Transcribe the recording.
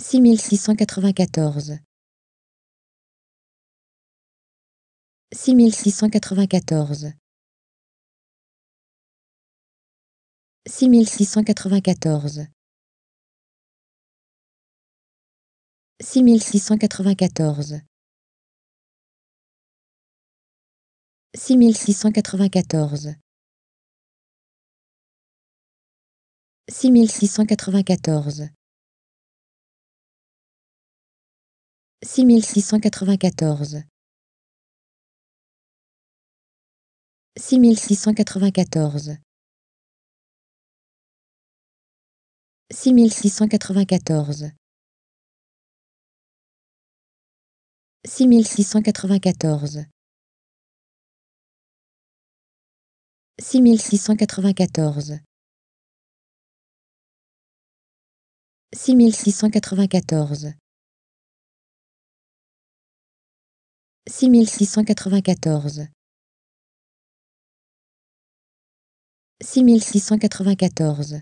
6694 6694 6694 6694 6694 6694 6694 6694 6694 6694 6694 6694 six mille six cent quatre-vingt-quatorze six mille six cent quatre-vingt-quatorze